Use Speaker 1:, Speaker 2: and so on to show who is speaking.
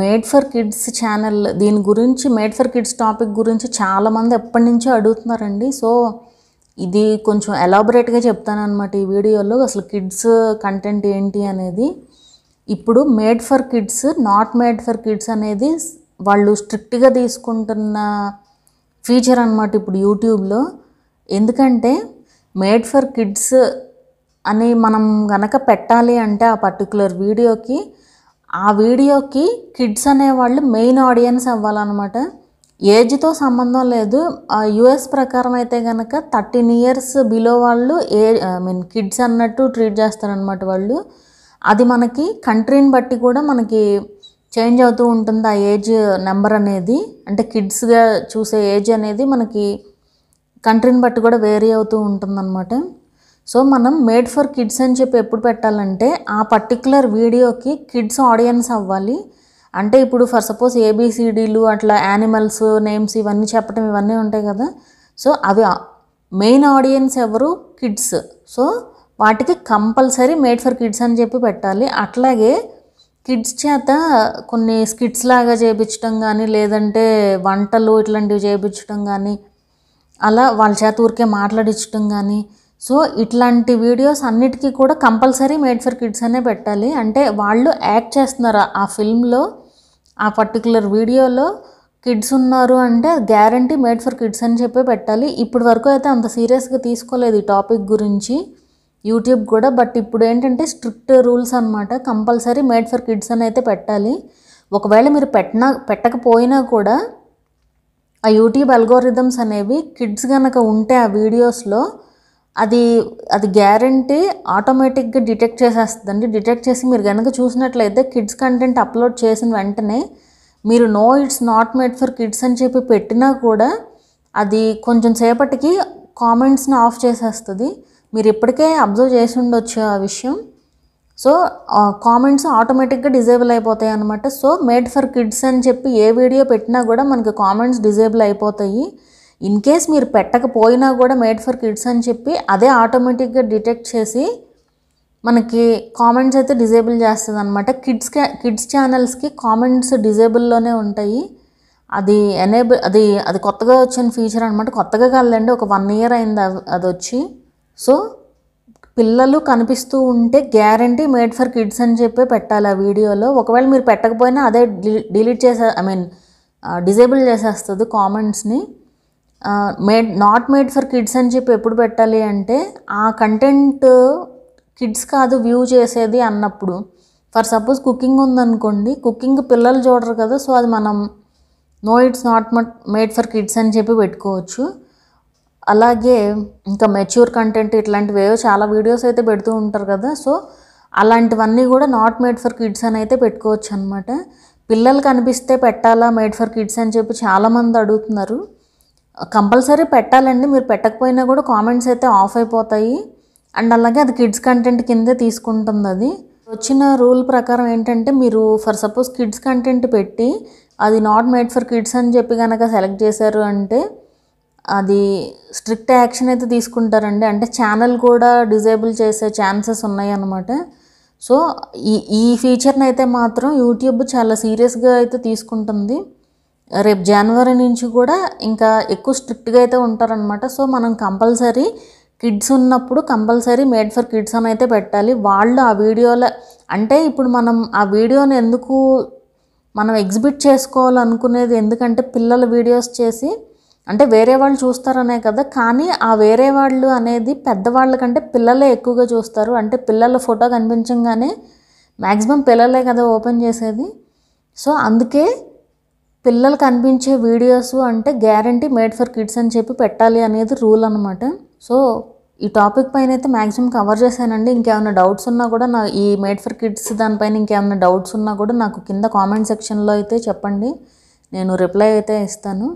Speaker 1: made for kids channel దీని గురించి made for kids topic గురించి చాలామంది ఎప్పటి నుంచో అడుగుతున్నారండి సో ఇది కొంచెం ఎలాబొరేట్గా చెప్తానమాట ఈ వీడియోలో అసలు కిడ్స్ కంటెంట్ ఏంటి అనేది ఇప్పుడు made for kids not made for kids అనేది వాళ్ళు స్ట్రిక్ట్గా తీసుకుంటున్న ఫీచర్ అనమాట ఇప్పుడు యూట్యూబ్లో ఎందుకంటే మేడ్ ఫర్ కిడ్స్ అని మనం గనక పెట్టాలి అంటే ఆ పర్టికులర్ వీడియోకి ఆ వీడియోకి కిడ్స్ అనేవాళ్ళు మెయిన్ ఆడియన్స్ అవ్వాలన్నమాట ఏజ్తో సంబంధం లేదు యుఎస్ ప్రకారం అయితే కనుక థర్టీన్ ఇయర్స్ బిలో వాళ్ళు ఏ ఐ మీన్ కిడ్స్ అన్నట్టు ట్రీట్ చేస్తారనమాట వాళ్ళు అది మనకి కంట్రీని బట్టి కూడా మనకి చేంజ్ అవుతూ ఉంటుంది ఆ ఏజ్ నెంబర్ అనేది అంటే కిడ్స్గా చూసే ఏజ్ అనేది మనకి కంట్రీని బట్టి కూడా వేరీ అవుతూ ఉంటుందన్నమాట సో మనం మేడ్ ఫర్ కిడ్స్ అని చెప్పి ఎప్పుడు పెట్టాలంటే ఆ పర్టిక్యులర్ వీడియోకి కిడ్స్ ఆడియన్స్ అవ్వాలి అంటే ఇప్పుడు ఫర్ సపోజ్ ఏబిసిడీలు అట్లా యానిమల్స్ నేమ్స్ ఇవన్నీ చెప్పడం ఇవన్నీ ఉంటాయి కదా సో అవి మెయిన్ ఆడియన్స్ ఎవరు కిడ్స్ సో వాటికి కంపల్సరీ మేడ్ ఫర్ కిడ్స్ అని చెప్పి పెట్టాలి అట్లాగే కిడ్స్ చేత కొన్ని స్కిట్స్ లాగా చేయించడం కానీ లేదంటే వంటలు ఇట్లాంటివి చేయించడం కానీ అలా వాళ్ళ చేత ఊరికే మాట్లాడించడం కానీ సో ఇట్లాంటి వీడియోస్ అన్నిటికీ కూడా కంపల్సరీ మేడ్ ఫర్ కిడ్స్ అనే పెట్టాలి అంటే వాళ్ళు యాక్ట్ చేస్తున్నారు ఆ ఫిల్మ్లో ఆ పర్టికులర్ వీడియోలో కిడ్స్ ఉన్నారు అంటే గ్యారంటీ మేడ్ ఫర్ కిడ్స్ అని చెప్పి పెట్టాలి ఇప్పటి వరకు అయితే అంత సీరియస్గా తీసుకోలేదు ఈ టాపిక్ గురించి యూట్యూబ్ కూడా బట్ ఇప్పుడు ఏంటంటే స్ట్రిక్ట్ రూల్స్ అనమాట కంపల్సరీ మేడ్ ఫర్ కిడ్స్ అని అయితే పెట్టాలి ఒకవేళ మీరు పెట్టినా పెట్టకపోయినా కూడా ఆ యూట్యూబ్ అల్గోరిథమ్స్ అనేవి కిడ్స్ కనుక ఉంటే ఆ వీడియోస్లో అది అది గ్యారంటీ ఆటోమేటిక్గా డిటెక్ట్ చేసేస్తుందండి డిటెక్ట్ చేసి మీరు కనుక చూసినట్లయితే కిడ్స్ కంటెంట్ అప్లోడ్ చేసిన వెంటనే మీరు no it's not made for kids అని చెప్పి పెట్టినా కూడా అది కొంచెం సేపటికి కామెంట్స్ని ఆఫ్ చేసేస్తుంది మీరు ఇప్పటికే అబ్జర్వ్ చేసి ఉండొచ్చు ఆ విషయం సో కామెంట్స్ ఆటోమేటిక్గా డిజేబుల్ అయిపోతాయి అనమాట సో మేడ్ ఫర్ కిడ్స్ అని చెప్పి ఏ వీడియో పెట్టినా కూడా మనకి కామెంట్స్ డిజేబుల్ అయిపోతాయి ఇన్ కేస్ మీరు పెట్టకపోయినా కూడా మేడ్ ఫర్ కిడ్స్ అని చెప్పి అదే ఆటోమేటిక్గా డిటెక్ట్ చేసి మనకి కామెంట్స్ అయితే డిజేబుల్ చేస్తుంది అనమాట కిడ్స్ కిడ్స్ ఛానల్స్కి కామెంట్స్ డిజేబుల్లోనే ఉంటాయి అది ఎనేబుల్ అది అది కొత్తగా వచ్చిన ఫీచర్ అనమాట కొత్తగా కాదండి ఒక వన్ ఇయర్ అయింది అది వచ్చి సో పిల్లలు కనిపిస్తూ ఉంటే గ్యారంటీ మేడ్ ఫర్ కిడ్స్ అని చెప్పి పెట్టాలి ఆ వీడియోలో ఒకవేళ మీరు పెట్టకపోయినా అదే డిలీట్ చేసే ఐ మీన్ డిజేబుల్ చేసేస్తుంది కామెంట్స్ని made not made for kids అని చెప్పి ఎప్పుడు పెట్టాలి అంటే ఆ కంటెంట్ కిడ్స్ కాదు వ్యూ చేసేది అన్నప్పుడు ఫర్ సపోజ్ కుకింగ్ ఉందనుకోండి కుకింగ్ పిల్లలు చూడరు కదా సో అది మనం no it's not made for kids అని చెప్పి పెట్టుకోవచ్చు అలాగే ఇంకా మెచ్యూర్ కంటెంట్ ఇట్లాంటివేవో చాలా వీడియోస్ అయితే పెడుతూ ఉంటారు కదా సో అలాంటివన్నీ కూడా నాట్ మేడ్ ఫర్ కిడ్స్ అని అయితే పెట్టుకోవచ్చు అనమాట పిల్లలు కనిపిస్తే పెట్టాలా మేడ్ ఫర్ కిడ్స్ అని చెప్పి చాలామంది అడుగుతున్నారు కంపల్సరీ పెట్టాలండి మీరు పెట్టకపోయినా కూడా కామెంట్స్ అయితే ఆఫ్ అయిపోతాయి అండ్ అలాగే అది కిడ్స్ కంటెంట్ కిందే తీసుకుంటుంది అది వచ్చిన రూల్ ప్రకారం ఏంటంటే మీరు ఫర్ సపోజ్ కిడ్స్ కంటెంట్ పెట్టి అది నాట్ మేడ్ ఫర్ కిడ్స్ అని చెప్పి కనుక సెలెక్ట్ చేశారు అంటే అది స్ట్రిక్ట్ యాక్షన్ అయితే తీసుకుంటారండి అంటే ఛానల్ కూడా డిజేబుల్ చేసే ఛాన్సెస్ ఉన్నాయన్నమాట సో ఈ ఈ ఫీచర్ని అయితే మాత్రం యూట్యూబ్ చాలా సీరియస్గా అయితే తీసుకుంటుంది రేపు జనవరి నుంచి కూడా ఇంకా ఎక్కువ స్ట్రిక్ట్గా అయితే ఉంటారనమాట సో మనం కంపల్సరీ కిడ్స్ ఉన్నప్పుడు కంపల్సరీ మేడ్ ఫర్ కిడ్స్ అని అయితే పెట్టాలి వాళ్ళు ఆ వీడియోల అంటే ఇప్పుడు మనం ఆ వీడియోని ఎందుకు మనం ఎగ్జిబిట్ చేసుకోవాలనుకునేది ఎందుకంటే పిల్లల వీడియోస్ చేసి అంటే వేరే వాళ్ళు చూస్తారనే కదా కానీ ఆ వేరే వాళ్ళు అనేది పెద్దవాళ్ళ కంటే పిల్లలే ఎక్కువగా చూస్తారు అంటే పిల్లల ఫోటో కనిపించంగానే మ్యాక్సిమం పిల్లలే కదా ఓపెన్ చేసేది సో అందుకే పిల్లలు కనిపించే వీడియోస్ అంటే గ్యారంటీ మేడ్ ఫర్ కిడ్స్ అని చెప్పి పెట్టాలి అనేది రూల్ అనమాట సో ఈ టాపిక్ పైన అయితే మ్యాక్సిమం కవర్ చేశానండి ఇంకేమైనా డౌట్స్ ఉన్నా కూడా నా ఈ మేడ్ ఫర్ కిడ్స్ దానిపైన ఇంకేమైనా డౌట్స్ ఉన్నా కూడా నాకు కింద కామెంట్ సెక్షన్లో అయితే చెప్పండి నేను రిప్లై అయితే ఇస్తాను